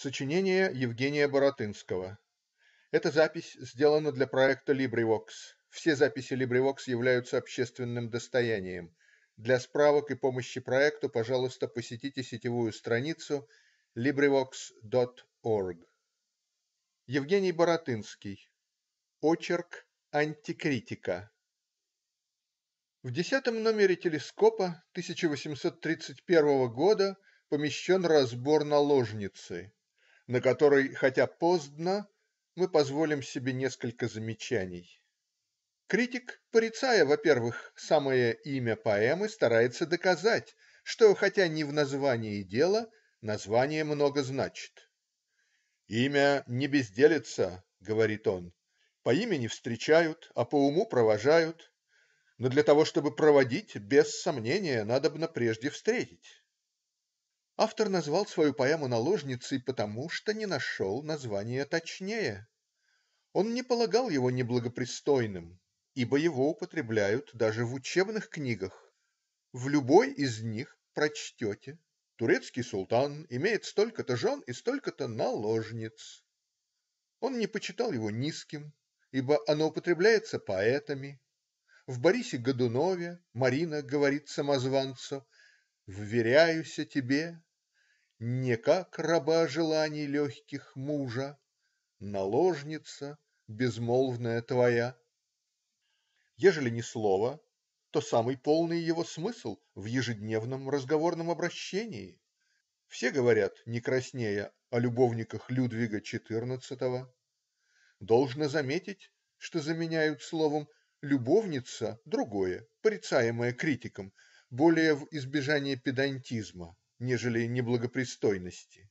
Сочинение Евгения Баратынского Эта запись сделана для проекта LibriVox. Все записи LibriVox являются общественным достоянием. Для справок и помощи проекту, пожалуйста, посетите сетевую страницу LibriVox.org. Евгений Баратынский. Очерк "Антикритика". В десятом номере "Телескопа" 1831 года помещен разбор наложницы на которой, хотя поздно, мы позволим себе несколько замечаний. Критик, порицая, во-первых, самое имя поэмы, старается доказать, что хотя не в названии дело, название много значит. "Имя не безделится, говорит он,- по имени встречают, а по уму провожают. Но для того, чтобы проводить, без сомнения надо надобно прежде встретить. Автор назвал свою поэму наложницей потому, что не нашел названия точнее. Он не полагал его неблагопристойным, ибо его употребляют даже в учебных книгах. В любой из них прочтете: турецкий султан имеет столько-то жен и столько-то наложниц. Он не почитал его низким, ибо оно употребляется поэтами. В Борисе Годунове Марина говорит самозванцу: "Вверяюся тебе. Не как раба желаний легких мужа, Наложница, безмолвная твоя. Ежели ни слова, то самый полный его смысл в ежедневном разговорном обращении. Все говорят, не краснея, о любовниках Людвига XIV. Должно заметить, что заменяют словом "любовница" другое, порицаемое критиком, более в избежание педантизма нежели неблагопристойности.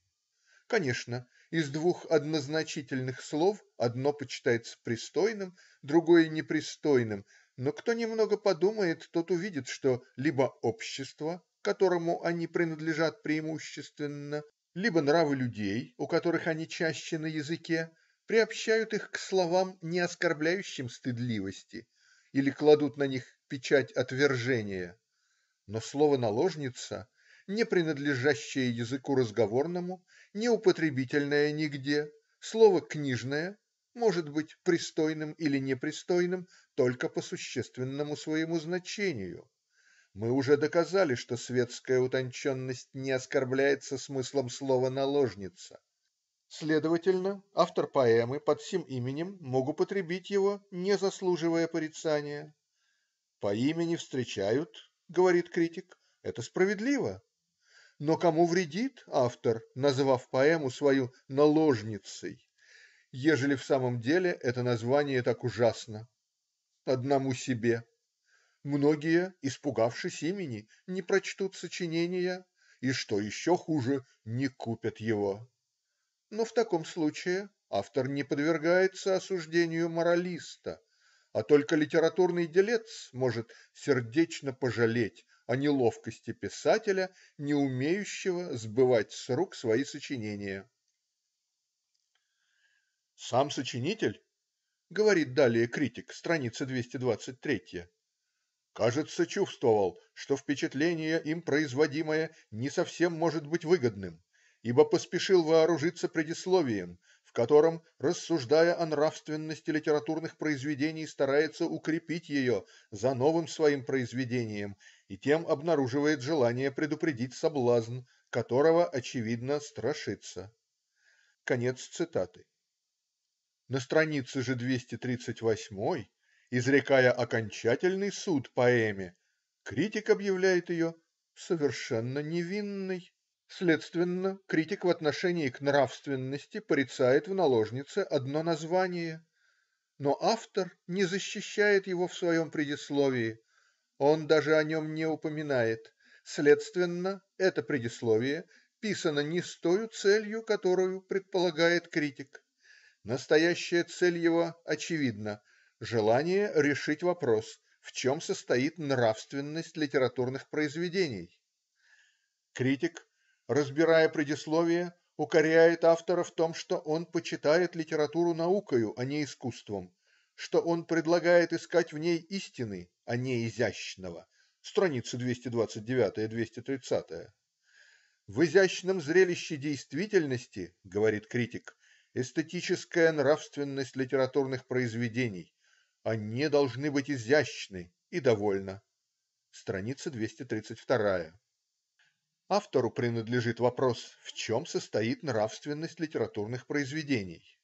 Конечно, из двух однозначительных слов одно почитается пристойным, другое непристойным, но кто немного подумает, тот увидит, что либо общество, которому они принадлежат преимущественно, либо нравы людей, у которых они чаще на языке, приобщают их к словам, не оскорбляющим стыдливости, или кладут на них печать отвержения. Но слово "наложница" не принадлежащее языку разговорному, не употребительное нигде, слово книжное может быть пристойным или непристойным только по существенному своему значению (мы уже доказали, что светская утонченность не оскорбляется смыслом слова "наложница"), следовательно, автор поэмы под сим именем мог употребить его, не заслуживая порицания. По имени встречают, говорит критик, это справедливо но кому вредит автор, назвав поэму свою "Наложницей", ежели в самом деле это название так ужасно? Одному себе. Многие, испугавшись имени, не прочтут сочинения и, что еще хуже, не купят его. Но в таком случае автор не подвергается осуждению моралиста а только литературный делец может сердечно пожалеть о неловкости писателя, не умеющего сбывать с рук свои сочинения. Сам сочинитель (говорит далее критик, страница 223) "кажется, чувствовал, что впечатление им производимое не совсем может быть выгодным, ибо поспешил вооружиться предисловием, в котором, рассуждая о нравственности литературных произведений, старается укрепить ее за новым своим произведением и тем обнаруживает желание предупредить соблазн, которого, очевидно, страшится. Конец цитаты. На странице же 238, изрекая окончательный суд поэме, критик объявляет ее "совершенно невинной". Следственно, критик в отношении к нравственности порицает в наложнице одно название. Но автор не защищает его в своем предисловии. Он даже о нем не упоминает, следственно, это предисловие писано не с тою целью, которую предполагает критик. Настоящая цель его очевидна желание решить вопрос, в чем состоит нравственность литературных произведений. Критик, разбирая предисловие, укоряет автора в том, что он почитает литературу наукою, а не искусством что он предлагает искать в ней истины, а не изящного (стр. 229-230). "В изящном зрелище действительности,- говорит критик,- эстетическая нравственность литературных произведений. Они должны быть изящны и довольно". Страница 232. Автору принадлежит вопрос: в чем состоит нравственность литературных произведений?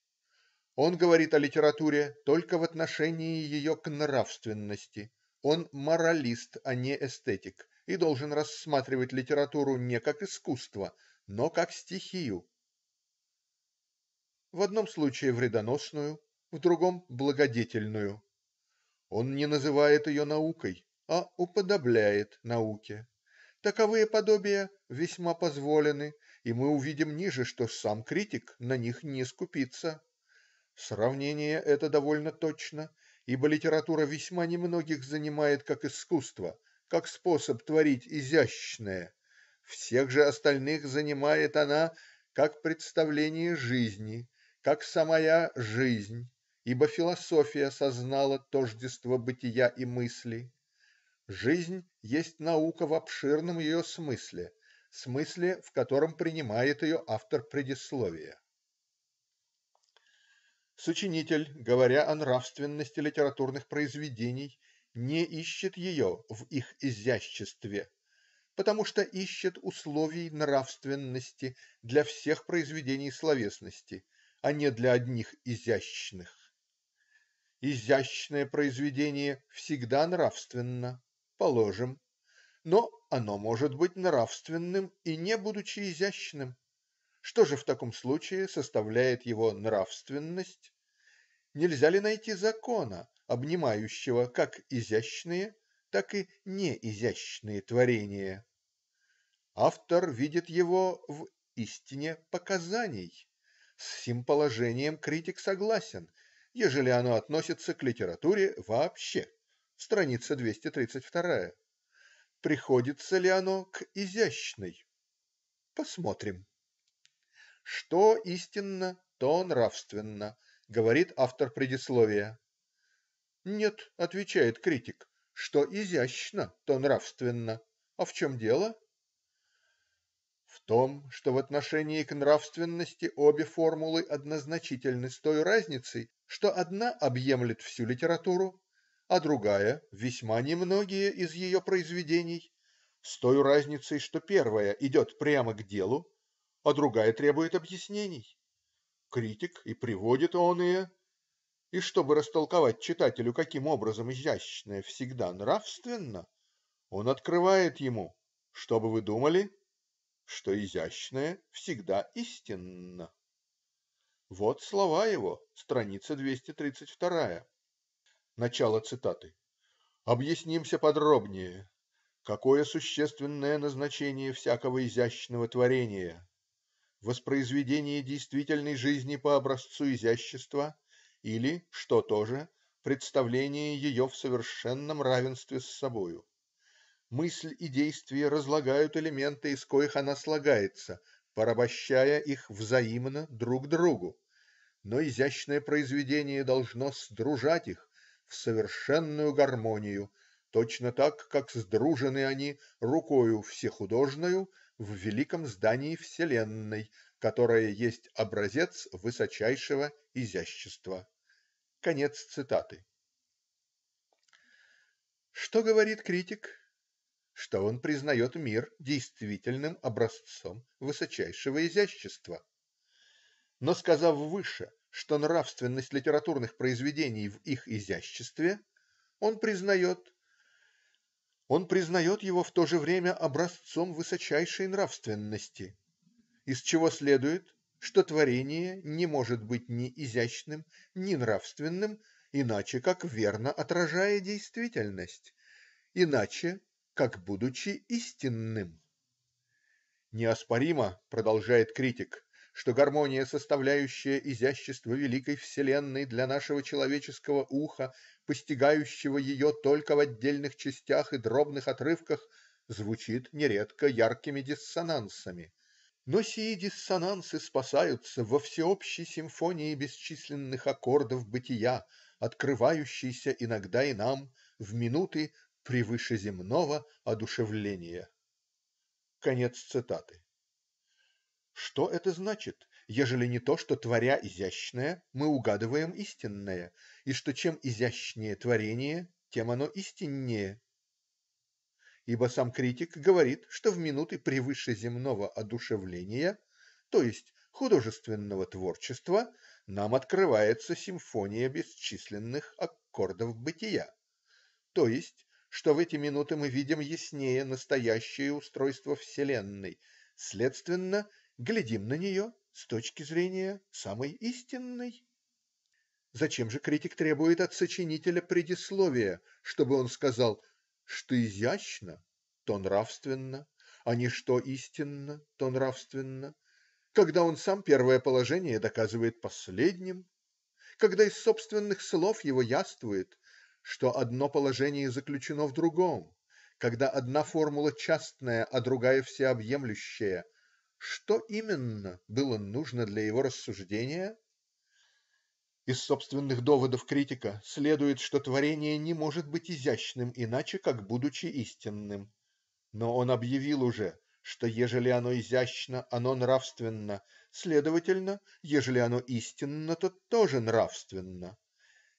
Он говорит о литературе только в отношении ее к нравственности, он моралист, а не эстетик, и должен рассматривать литературу не как искусство, но как стихию в одном случае вредоносную, в другом благодетельную. Он не называет ее наукой, а уподобляет науке. Таковые подобия весьма позволены, и мы увидим ниже, что сам критик на них не скупится. Сравнение это довольно точно, ибо литература весьма немногих занимает как искусство, как способ творить изящное, всех же остальных занимает она как представление жизни, как самая жизнь, ибо философия сознала тождество бытия и мысли. Жизнь есть наука в обширном ее смысле, смысле, в котором принимает ее автор предисловия. Сочинитель, говоря о нравственности литературных произведений, не ищет ее в их изяществе, потому что ищет условий нравственности для всех произведений словесности, а не для одних изящных. Изящное произведение всегда нравственно, положим, но оно может быть нравственным и не будучи изящным. Что же в таком случае составляет его нравственность? Нельзя ли найти закона, обнимающего как изящные, так и неизящные творения? Автор видит его в "истине показаний". С сим положением критик согласен, ежели оно относится к литературе вообще (стр. 232). Приходится ли оно к изящной? Посмотрим. Что истинно, то нравственно говорит автор предисловия. "Нет,- отвечает критик,- что изящно, то нравственно. А в чем дело? В том, что в отношении к нравственности обе формулы однозначительны с той разницей, что одна объемлет всю литературу, а другая весьма немногие из ее произведений, с той разницей, что первая идет прямо к делу, а другая требует объяснений критик, и приводит он ее, и чтобы растолковать читателю, каким образом изящное всегда нравственно, он открывает ему: что бы вы думали? что изящное всегда истинно. Вот слова его, страница 232. Начало цитаты. Объяснимся подробнее. Какое существенное назначение всякого изящного творения? воспроизведение действительной жизни по образцу изящества или, что то же, представление ее в совершенном равенстве с собою. Мысль и действие разлагают элементы, из коих она слагается, порабощая их взаимно друг другу, но изящное произведение должно сдружать их в совершенную гармонию, точно так, как сдружены они рукою художную в великом здании Вселенной, которое есть образец высочайшего изящества". Конец цитаты. Что говорит критик? Что он признает мир действительным образцом высочайшего изящества. Но, сказав выше, что нравственность литературных произведений в их изяществе, он признает он признает его в то же время образцом высочайшей нравственности, из чего следует, что творение не может быть ни изящным, ни нравственным, иначе как верно отражая действительность, иначе как будучи истинным. "Неоспоримо,- продолжает критик,- что гармония, составляющая изящество великой вселенной для нашего человеческого уха, постигающего ее только в отдельных частях и дробных отрывках, звучит нередко яркими диссонансами, но сии диссонансы спасаются во всеобщей симфонии бесчисленных аккордов бытия, открывающейся иногда и нам в минуты превыше земного одушевления". Конец цитаты. Что это значит, ежели не то, что, творя изящное, мы угадываем истинное, и что чем изящнее творение, тем оно истиннее? Ибо сам критик говорит, что в минуты превыше земного одушевления, то есть художественного творчества, нам открывается симфония бесчисленных аккордов бытия, то есть, что в эти минуты мы видим яснее настоящее устройство вселенной, следственно глядим на нее с точки зрения самой истинной. Зачем же критик требует от сочинителя предисловия, чтобы он сказал: что изящно, то нравственно, а не что истинно, то нравственно, когда он сам первое положение доказывает последним, когда из собственных слов его яствует, что одно положение заключено в другом, когда одна формула частная, а другая всеобъемлющая что именно было нужно для его рассуждения? Из собственных доводов критика следует, что творение не может быть изящным иначе, как будучи истинным. Но он объявил уже, что ежели оно изящно, оно нравственно, следовательно, ежели оно истинно, то тоже нравственно.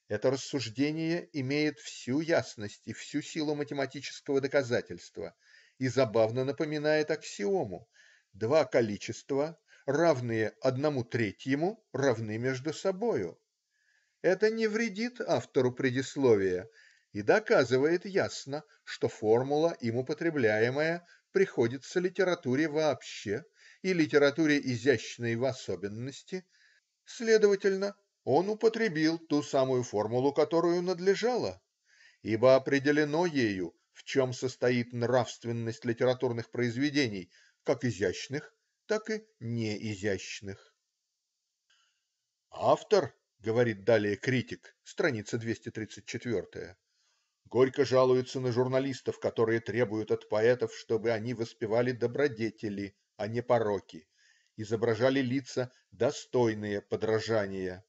Это рассуждение имеет всю ясность и всю силу математического доказательства и забавно напоминает аксиому Два количества, равные одному третьему, равны между собою. Это не вредит автору предисловия и доказывает ясно, что формула, им употребляемая, приходится литературе вообще и литературе изящной в особенности, следовательно, он употребил ту самую формулу, которую надлежало, ибо определено ею, в чем состоит нравственность литературных произведений как изящных, так и неизящных. "Автор,- говорит далее критик (страниц. 234) горько жалуется на журналистов, которые требуют от поэтов, чтобы они воспевали добродетели, а не пороки, изображали лица, достойные подражания.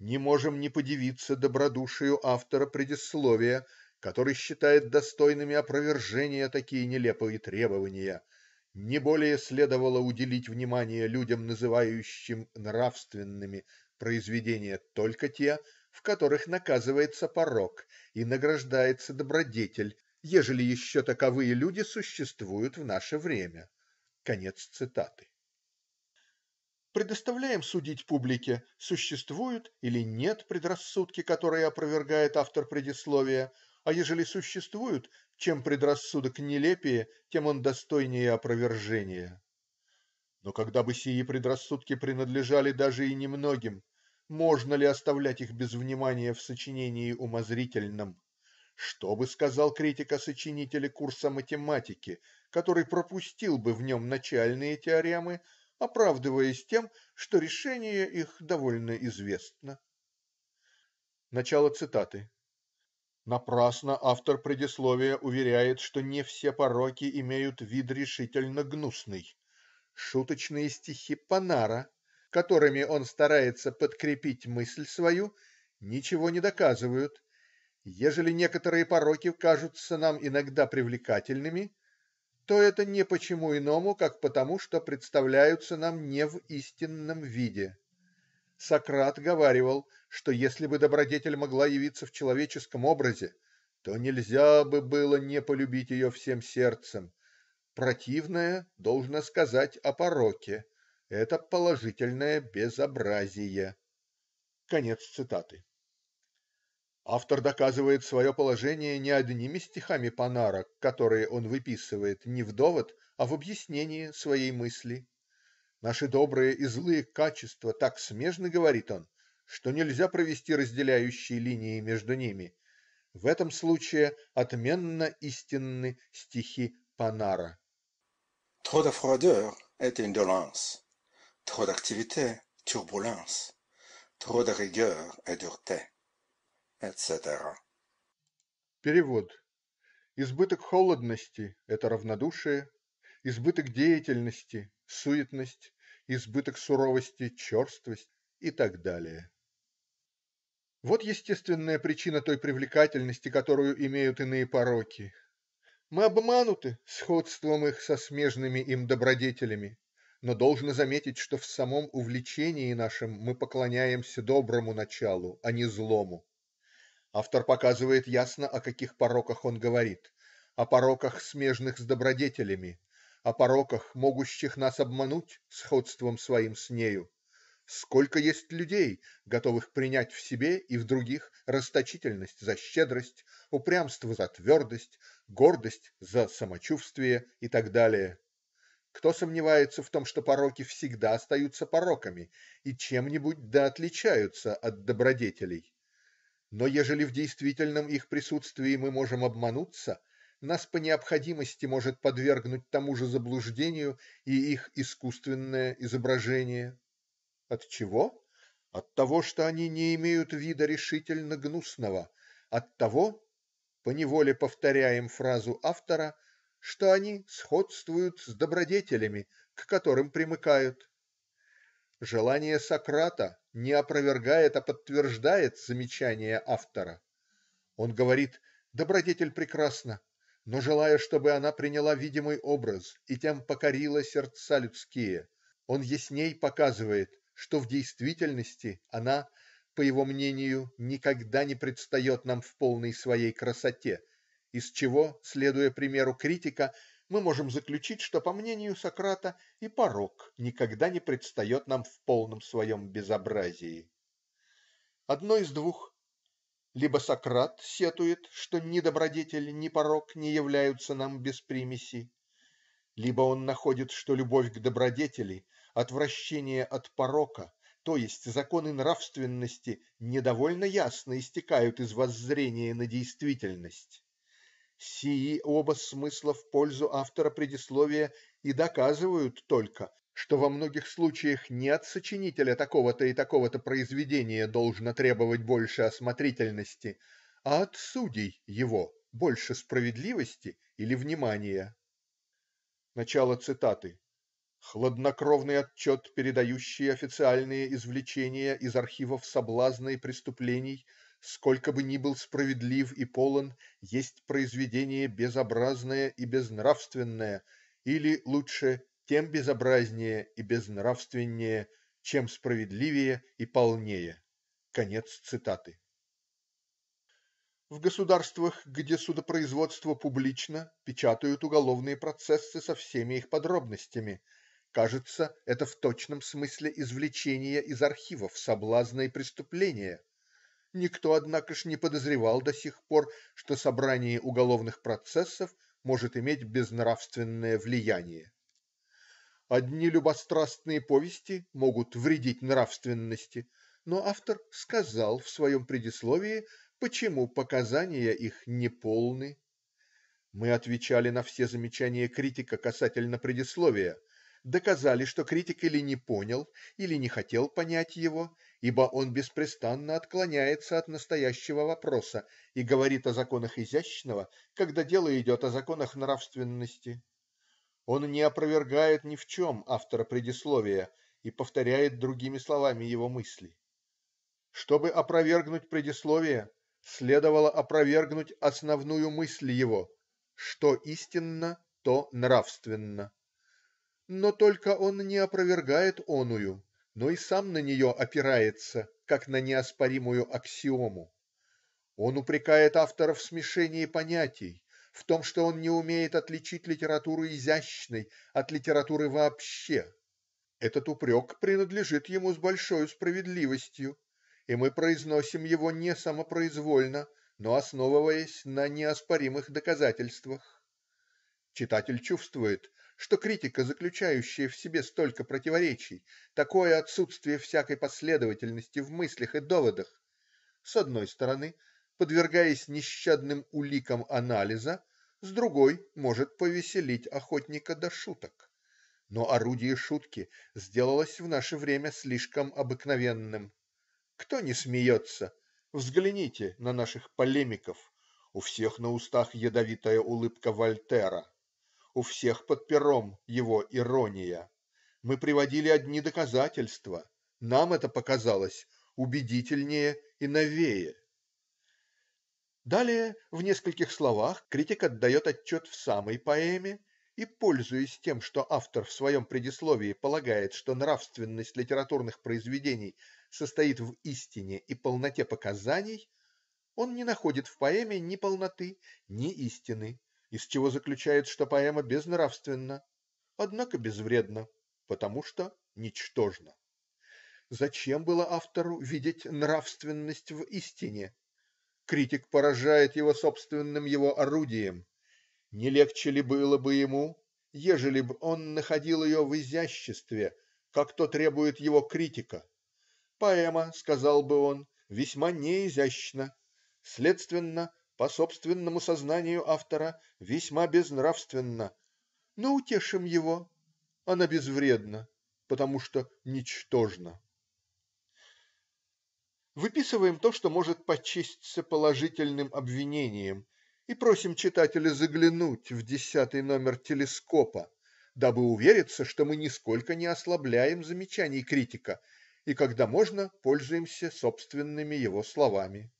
Не можем не подивиться добродушию автора предисловия, который считает достойными опровержения такие нелепые требования. Не более следовало уделить внимание людям, называющим нравственными произведения только те, в которых наказывается порок и награждается добродетель, ежели еще таковые люди существуют в наше время". Конец цитаты. Предоставляем судить публике, существуют или нет предрассудки, которые опровергает автор предисловия, а ежели существуют чем предрассудок нелепее, тем он достойнее опровержения. Но когда бы сии предрассудки принадлежали даже и немногим, можно ли оставлять их без внимания в сочинении умозрительном? Что бы сказал критик о сочинителе курса математики, который пропустил бы в нем начальные теоремы, оправдываясь тем, что решение их довольно известно? Начало цитаты. Напрасно автор предисловия уверяет, что не все пороки имеют вид решительно гнусный. Шуточные стихи Панара, которыми он старается подкрепить мысль свою, ничего не доказывают. Ежели некоторые пороки кажутся нам иногда привлекательными, то это не почему иному, как потому, что представляются нам не в истинном виде. Сократ говаривал что если бы добродетель могла явиться в человеческом образе, то нельзя бы было не полюбить ее всем сердцем. Противное должно сказать о пороке. Это положительное безобразие. Конец цитаты. Автор доказывает свое положение не одними стихами Панара, которые он выписывает не в довод, а в объяснении своей мысли. Наши добрые и злые качества так смежны, говорит он что нельзя провести разделяющие линии между ними. В этом случае отменно истинны стихи Панара. Trop de froideur est indolence, Trop d'activité – turbulence, Trop de rigueur est dureté, etc. Перевод. Избыток холодности – это равнодушие, избыток деятельности – суетность, избыток суровости – черствость и так далее. Вот естественная причина той привлекательности, которую имеют иные пороки. Мы обмануты сходством их со смежными им добродетелями. Но должно заметить, что в самом увлечении нашем мы поклоняемся доброму началу, а не злому. Автор показывает ясно, о каких пороках он говорит. О пороках, смежных с добродетелями. О пороках, могущих нас обмануть сходством своим с нею. Сколько есть людей, готовых принять в себе и в других расточительность за щедрость, упрямство за твердость, гордость за самочувствие и так далее. Кто сомневается в том, что пороки всегда остаются пороками и чем-нибудь да отличаются от добродетелей? Но ежели в действительном их присутствии мы можем обмануться, нас по необходимости может подвергнуть тому же заблуждению и их искусственное изображение. От чего от того, что они не имеют вида решительно гнусного, от оттого (поневоле повторяем фразу автора), что они сходствуют с добродетелями, к которым примыкают. Желание Сократа не опровергает, а подтверждает замечание автора. Он говорит: добродетель прекрасна, но желая, чтобы она приняла видимый образ и тем покорила сердца людские, он ясней показывает что в действительности она, по его мнению, никогда не предстает нам в полной своей красоте, из чего, следуя примеру критика, мы можем заключить, что, по мнению Сократа, и порок никогда не предстает нам в полном своем безобразии. Одно из двух: либо Сократ сетует, что ни добродетель, ни порок не являются нам без примеси, либо он находит, что любовь к добродетели Отвращение от порока, то есть законы нравственности, недовольно ясно истекают из воззрения на действительность. Сии оба смысла в пользу автора предисловия и доказывают только, что во многих случаях не от сочинителя такого-то и такого-то произведения должно требовать больше осмотрительности, а от судей его больше справедливости или внимания. Начало цитаты. Хладнокровный отчет, передающий официальные извлечения из архивов соблазна и преступлений, сколько бы ни был справедлив и полон, есть произведение безобразное и безнравственное, или, лучше, тем безобразнее и безнравственнее, чем справедливее и полнее". Конец цитаты. В государствах, где судопроизводство публично, печатают уголовные процессы со всеми их подробностями. Кажется, это в точном смысле извлечение из архивов соблазна и преступления. Никто, однако ж, не подозревал до сих пор, что собрание уголовных процессов может иметь безнравственное влияние. Одни любострастные повести могут вредить нравственности, но автор сказал в своем предисловии, почему показания их неполны. Мы отвечали на все замечания критика касательно предисловия доказали, что критик или не понял, или не хотел понять его, ибо он беспрестанно отклоняется от настоящего вопроса и говорит о законах изящного, когда дело идет о законах нравственности. Он не опровергает ни в чем автора предисловия и повторяет другими словами его мысли. Чтобы опровергнуть предисловие, следовало опровергнуть основную мысль его: что истинно, то нравственно. Но только он не опровергает оную, но и сам на нее опирается, как на неоспоримую аксиому. Он упрекает автора в смешении понятий, в том, что он не умеет отличить литературу изящной от литературы вообще. Этот упрек принадлежит ему с большой справедливостью и мы произносим его не самопроизвольно но основываясь на неоспоримых доказательствах. Читатель чувствует что критика, заключающая в себе столько противоречий, такое отсутствие всякой последовательности в мыслях и доводах, с одной стороны, подвергаясь нещадным уликам анализа, с другой может повеселить охотника до шуток. Но орудие шутки сделалось в наше время слишком обыкновенным. Кто не смеется? Взгляните на наших полемиков. У всех на устах ядовитая улыбка Вольтера. У всех под пером его ирония. Мы приводили одни доказательства. Нам это показалось убедительнее и новее. Далее, в нескольких словах, критик отдает отчет в самой поэме и, пользуясь тем, что автор в своем предисловии полагает, что нравственность литературных произведений состоит в истине и полноте показаний, он не находит в поэме ни полноты, ни истины из чего заключает, что поэма безнравственна, однако безвредна, потому что ничтожна. Зачем было автору видеть нравственность в истине? Критик поражает его собственным его орудием. Не легче ли было бы ему, ежели бы он находил ее в изяществе, как то требует его критика? Поэма, сказал бы он, весьма неизящна. Следственно по собственному сознанию автора, весьма безнравственно, но утешим его: она безвредна, потому что ничтожна. Выписываем то, что может почесться положительным обвинением, и просим читателя заглянуть в десятый номер "Телескопа", дабы увериться, что мы нисколько не ослабляем замечаний критика и, когда можно, пользуемся собственными его словами.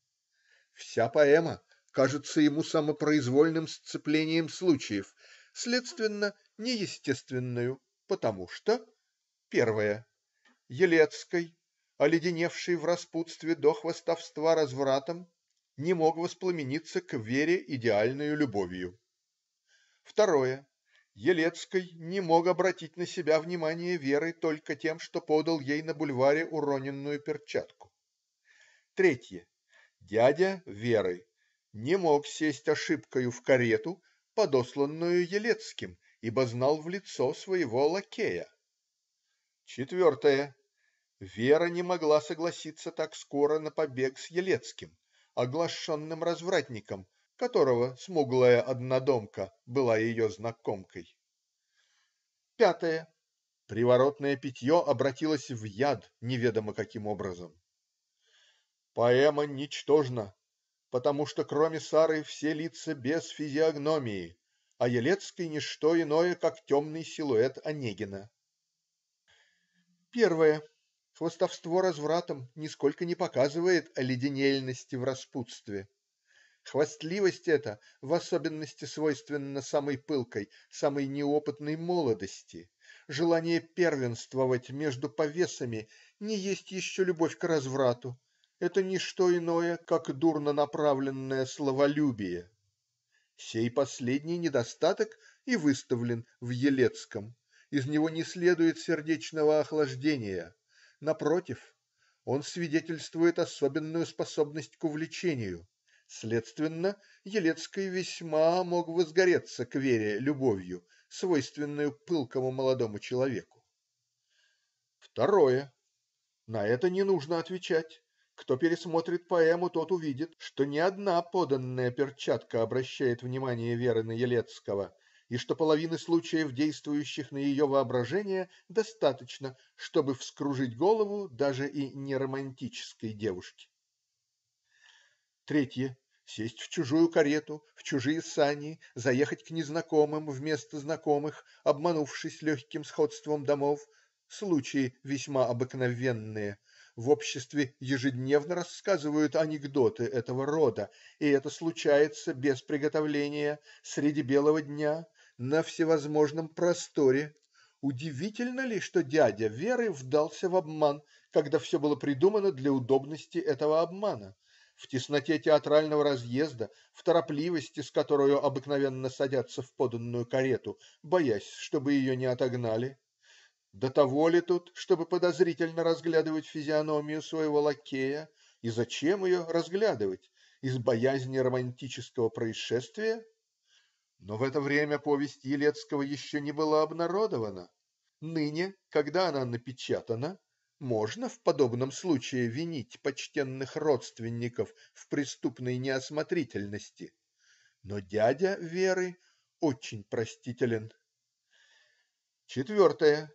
Вся поэма кажется ему самопроизвольным сцеплением случаев, следственно, неестественную, потому что: первое, Елецкой, оледеневший в распутстве до хвостовства развратом, не мог воспламениться к Вере идеальною любовью. второе, Елецкой не мог обратить на себя внимание Веры только тем, что подал ей на бульваре уроненную перчатку. третье, Дядя Веры не мог сесть ошибкою в карету, подосланную Елецким, ибо знал в лицо своего лакея. Четвертое: Вера не могла согласиться так скоро на побег с Елецким, оглашенным развратником, которого смуглая однодомка была ее знакомкой. Пятое: приворотное питье обратилось в яд неведомо каким образом. Поэма ничтожна потому что кроме Сары все лица без физиогномии, а Елецкий не что иное, как темный силуэт Онегина. Первое. Хвостовство развратом нисколько не показывает оледенельности в распутстве. Хвастливость эта в особенности свойственна самой пылкой, самой неопытной молодости. Желание первенствовать между повесами не есть еще любовь к разврату это не что иное, как дурно направленное словолюбие. Сей последний недостаток и выставлен в Елецком. Из него не следует сердечного охлаждения. Напротив, он свидетельствует особенную способность к увлечению. Следственно, Елецкий весьма мог возгореться к Вере любовью, свойственную пылкому молодому человеку. Второе. На это не нужно отвечать. Кто пересмотрит поэму, тот увидит, что не одна поданная перчатка обращает внимание Веры на Елецкого и что половины случаев, действующих на ее воображение, достаточно, чтобы вскружить голову даже и неромантической девушке. Третье сесть в чужую карету, в чужие сани, заехать к незнакомым вместо знакомых, обманувшись легким сходством домов случаи весьма обыкновенные. В обществе ежедневно рассказывают анекдоты этого рода, и это случается без приготовления, среди белого дня, на всевозможном просторе. Удивительно ли, что дядя Веры вдался в обман, когда все было придумано для удобности этого обмана? В тесноте театрального разъезда, в торопливости, с которой обыкновенно садятся в поданную карету, боясь, чтобы ее не отогнали. До того ли тут, чтобы подозрительно разглядывать физиономию своего лакея и зачем ее разглядывать из боязни романтического происшествия? Но в это время повесть Елецкого еще не была обнародована. Ныне, когда она напечатана, можно в подобном случае винить почтенных родственников в преступной неосмотрительности. Но дядя Веры очень простителен. Четвертое.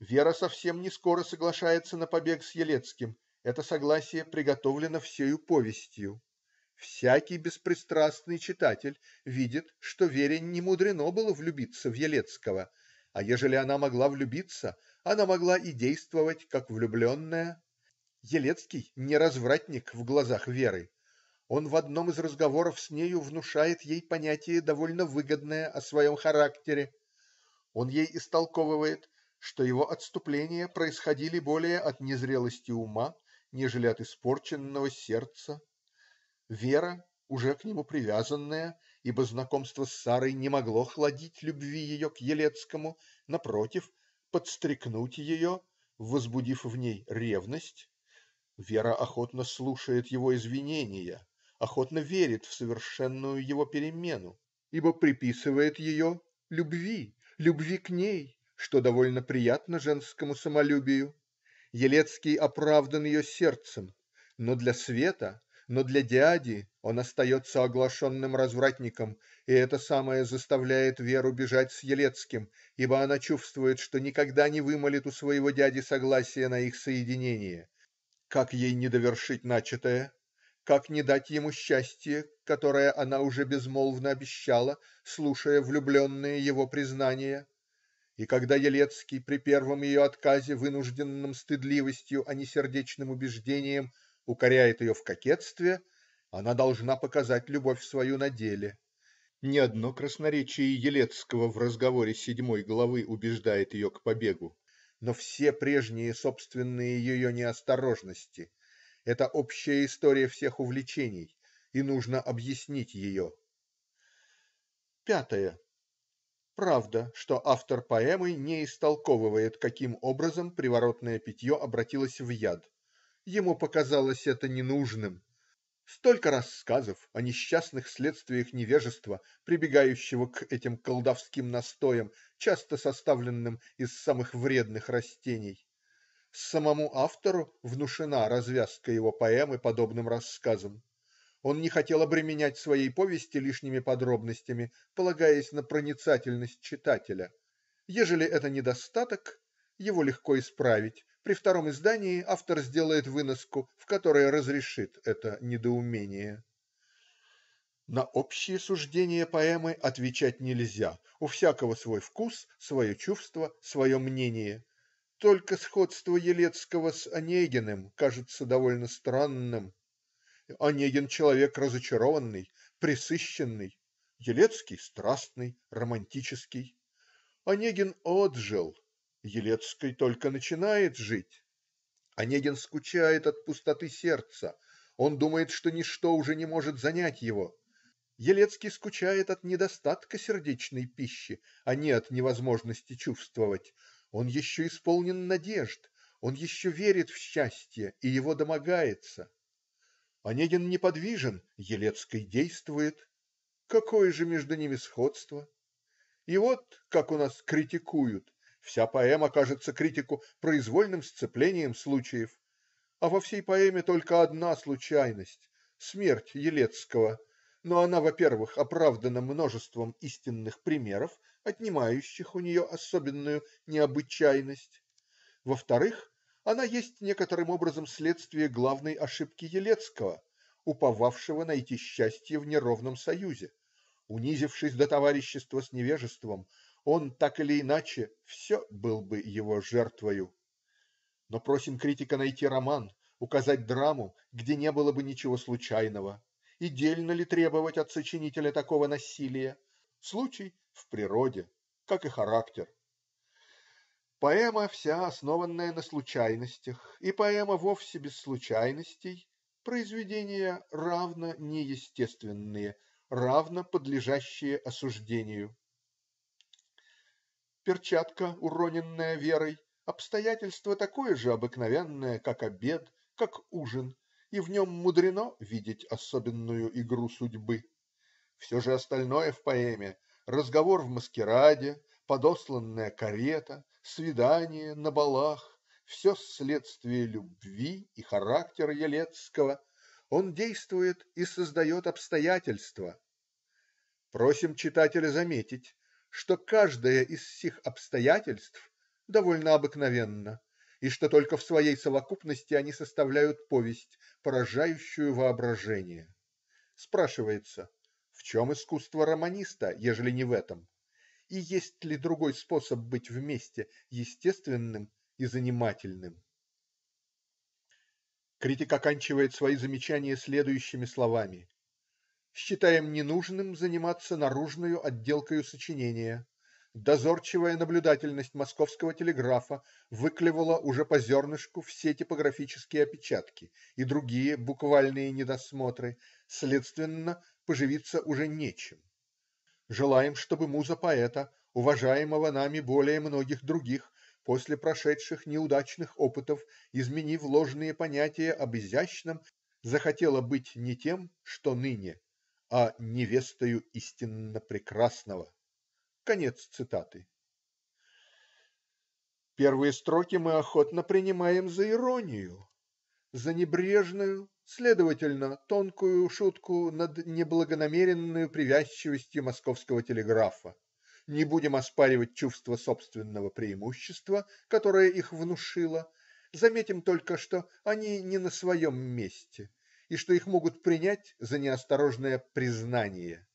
Вера совсем не скоро соглашается на побег с Елецким. Это согласие приготовлено всею повестью. Всякий беспристрастный читатель видит, что Вере мудрено было влюбиться в Елецкого, а ежели она могла влюбиться, она могла и действовать как влюбленная. Елецкий не развратник в глазах Веры. Он в одном из разговоров с нею внушает ей понятие довольно выгодное о своем характере. Он ей истолковывает что его отступления происходили более от незрелости ума, нежели от испорченного сердца. Вера, уже к нему привязанная, ибо знакомство с Сарой не могло хладить любви ее к Елецкому, напротив, подстрекнуть ее, возбудив в ней ревность. Вера охотно слушает его извинения, охотно верит в совершенную его перемену, ибо приписывает ее любви, любви к ней что довольно приятно женскому самолюбию. Елецкий оправдан ее сердцем. Но для Света, но для дяди он остается оглашенным развратником и это самое заставляет Веру бежать с Елецким, ибо она чувствует, что никогда не вымолит у своего дяди согласия на их соединение. Как ей не довершить начатое? Как не дать ему счастье, которое она уже безмолвно обещала слушая влюбленные его признания? и когда Елецкий при первом ее отказе, вынужденном стыдливостью, а не сердечным убеждением, укоряет ее в кокетстве, она должна показать любовь свою на деле. Ни одно красноречие Елецкого в разговоре седьмой главы убеждает ее к побегу. Но все прежние собственные ее неосторожности это общая история всех увлечений, и нужно объяснить ее. Пятое. Правда, что автор поэмы не истолковывает, каким образом приворотное питье обратилось в яд. Ему показалось это ненужным. Столько рассказов о несчастных следствиях невежества, прибегающего к этим колдовским настоям, часто составленным из самых вредных растений. Самому автору внушена развязка его поэмы подобным рассказам. Он не хотел обременять своей повести лишними подробностями, полагаясь на проницательность читателя. Ежели это недостаток, его легко исправить при втором издании автор сделает выноску, в которой разрешит это недоумение. На общие суждения поэмы отвечать нельзя. У всякого свой вкус, свое чувство, свое мнение. Только сходство Елецкого с Онегиным кажется довольно странным. Онегин а человек разочарованный, пресыщенный, Елецкий страстный, романтический. Онегин отжил. Елецкий только начинает жить. Онегин скучает от пустоты сердца. Он думает, что ничто уже не может занять его. Елецкий скучает от недостатка сердечной пищи, а не от невозможности чувствовать. Он еще исполнен надежд. Он еще верит в счастье и его домогается. Онегин неподвижен, Елецкий действует. Какое же между ними сходство? И вот как у нас критикуют. Вся поэма кажется критику произвольным сцеплением случаев. А во всей поэме только одна случайность смерть Елецкого. Но она, во-первых, оправдана множеством истинных примеров, отнимающих у нее особенную необычайность. Во-вторых она есть некоторым образом следствие главной ошибки Елецкого, уповавшего найти счастье в неровном союзе. Унизившись до товарищества с невежеством он так или иначе все был бы его жертвою. Но просим критика найти роман указать драму где не было бы ничего случайного. И дельно ли требовать от сочинителя такого насилия? Случай в природе, как и характер. Поэма вся основанная на случайностях, и поэма вовсе без случайностей произведения, равно неестественные, равно подлежащие осуждению. Перчатка, уроненная Верой,- обстоятельство такое же обыкновенное, как обед, как ужин, и в нем мудрено видеть особенную игру судьбы. Все же остальное в поэме разговор в маскараде подосланная карета свидания на балах все следствие любви и характера Елецкого. Он действует и создает обстоятельства. Просим читателя заметить, что каждое из сих обстоятельств довольно обыкновенно и что только в своей совокупности они составляют повесть, поражающую воображение. Спрашивается: в чем искусство романиста, ежели не в этом? и есть ли другой способ быть вместе, естественным и занимательным?" Критик оканчивает свои замечания следующими словами: "Считаем ненужным заниматься наружную отделкой сочинения. Дозорчивая наблюдательность московского телеграфа выклевала уже по зернышку все типографические опечатки и другие буквальные недосмотры, следовательно, поживиться уже нечем. Желаем, чтобы муза поэта, уважаемого нами более многих других, после прошедших неудачных опытов, изменив ложные понятия об изящном, захотела быть не тем, что ныне, а "невестою истинно прекрасного". Конец цитаты. Первые строки мы охотно принимаем за иронию, за небрежную Следовательно, тонкую шутку над неблагонамеренной привязчивостью московского телеграфа. Не будем оспаривать чувство собственного преимущества, которое их внушило. Заметим только, что они не на своем месте и что их могут принять за неосторожное признание.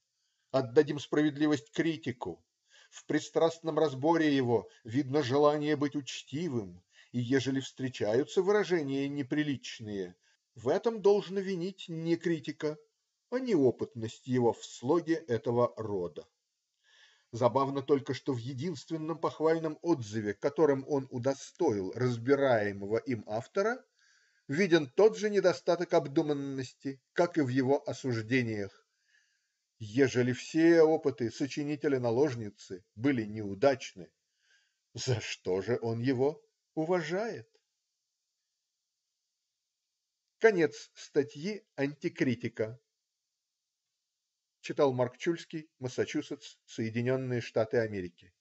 Отдадим справедливость критику. В пристрастном разборе его видно желание быть учтивым и ежели встречаются выражения неприличные в этом должен винить не критика, а неопытность его в слоге этого рода. Забавно только, что в единственном похвальном отзыве, которым он удостоил разбираемого им автора, виден тот же недостаток обдуманности, как и в его осуждениях. Ежели все опыты сочинителя-наложницы были неудачны, за что же он его уважает? Конец статьи "Антикритика" Читал Марк Чульский, Массачусетс, Соединенные Штаты Америки.